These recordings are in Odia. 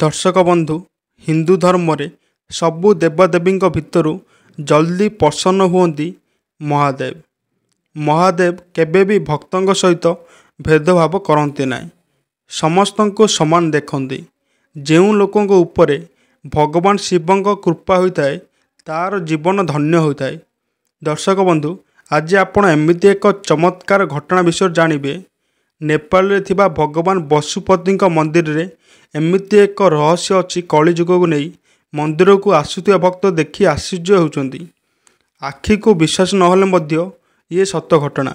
ଦର୍ଶକ ବନ୍ଧୁ ହିନ୍ଦୁ ଧର୍ମରେ ସବୁ ଦେବାଦେବୀଙ୍କ ଭିତରୁ ଜଲ୍ଦି ପ୍ରସନ୍ନ ହୁଅନ୍ତି ମହାଦେବ ମହାଦେବ କେବେ ବି ଭକ୍ତଙ୍କ ସହିତ ଭେଦଭାବ କରନ୍ତି ନାହିଁ ସମସ୍ତଙ୍କୁ ସମାନ ଦେଖନ୍ତି ଯେଉଁ ଲୋକଙ୍କ ଉପରେ ଭଗବାନ ଶିବଙ୍କ କୃପା ହୋଇଥାଏ ତା'ର ଜୀବନ ଧନ୍ୟ ହୋଇଥାଏ ଦର୍ଶକ ବନ୍ଧୁ ଆଜି ଆପଣ ଏମିତି ଏକ ଚମତ୍କାର ଘଟଣା ବିଷୟରେ ଜାଣିବେ ନେପାଳରେ ଥିବା ଭଗବାନ ବସୁପତିଙ୍କ ମନ୍ଦିରରେ ଏମିତି ଏକ ରହସ୍ୟ ଅଛି କଳିଯୁଗକୁ ନେଇ ମନ୍ଦିରକୁ ଆସୁଥିବା ଭକ୍ତ ଦେଖି ଆଶ୍ଚର୍ଯ୍ୟ ହେଉଛନ୍ତି ଆଖିକୁ ବିଶ୍ୱାସ ନହେଲେ ମଧ୍ୟ ଇଏ ସତ ଘଟଣା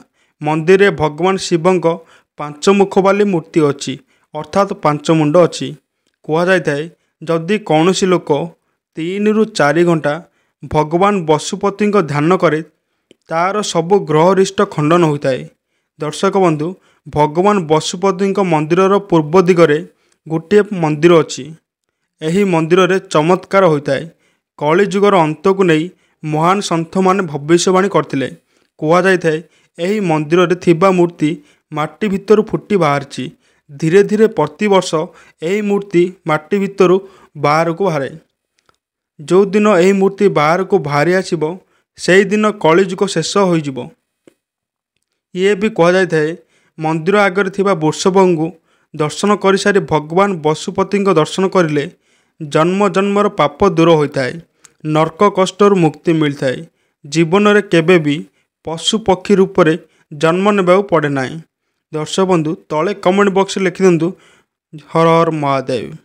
ମନ୍ଦିରରେ ଭଗବାନ ଶିବଙ୍କ ପାଞ୍ଚମୁଖ ବାଲି ମୂର୍ତ୍ତି ଅଛି ଅର୍ଥାତ୍ ପାଞ୍ଚ ମୁଣ୍ଡ ଅଛି କୁହାଯାଇଥାଏ ଯଦି କୌଣସି ଲୋକ ତିନିରୁ ଚାରି ଘଣ୍ଟା ଭଗବାନ ବସୁପତିଙ୍କ ଧ୍ୟାନ କରେ ତା'ର ସବୁ ଗ୍ରହରିଷ୍ଟ ଖଣ୍ଡନ ହୋଇଥାଏ ଦର୍ଶକ ବନ୍ଧୁ ଭଗବାନ ବସୁପତିଙ୍କ ମନ୍ଦିରର ପୂର୍ବ ଦିଗରେ ଗୋଟିଏ ମନ୍ଦିର ଅଛି ଏହି ମନ୍ଦିରରେ ଚମତ୍କାର ହୋଇଥାଏ କଳିଯୁଗର ଅନ୍ତକୁ ନେଇ ମହାନ ସନ୍ଥମାନେ ଭବିଷ୍ୟବାଣୀ କରିଥିଲେ କୁହାଯାଇଥାଏ ଏହି ମନ୍ଦିରରେ ଥିବା ମୂର୍ତ୍ତି ମାଟି ଭିତରୁ ଫୁଟି ବାହାରିଛି ଧୀରେ ଧୀରେ ପ୍ରତିବର୍ଷ ଏହି ମୂର୍ତ୍ତି ମାଟି ଭିତରୁ ବାହାରକୁ ବାହାରେ ଯେଉଁଦିନ ଏହି ମୂର୍ତ୍ତି ବାହାରକୁ ବାହାରି ଆସିବ ସେହିଦିନ କଳିଯୁଗ ଶେଷ ହୋଇଯିବ ଇଏ ବି କୁହାଯାଇଥାଏ ମନ୍ଦିର ଆଗରେ ଥିବା ବୃଷବଙ୍କୁ ଦର୍ଶନ କରିସାରି ଭଗବାନ ବସୁପତିଙ୍କ ଦର୍ଶନ କରିଲେ ଜନ୍ମ ଜନ୍ମର ପାପ ଦୂର ହୋଇଥାଏ ନର୍କ କଷ୍ଟରୁ ମୁକ୍ତି ମିଳିଥାଏ ଜୀବନରେ କେବେ ବି ପଶୁପକ୍ଷୀ ରୂପରେ ଜନ୍ମ ନେବାକୁ ପଡ଼େ ନାହିଁ ଦର୍ଶକ ବନ୍ଧୁ ତଳେ କମେଣ୍ଟ ବକ୍ସରେ ଲେଖିଦିଅନ୍ତୁ ହର ହର ମହାଦେବ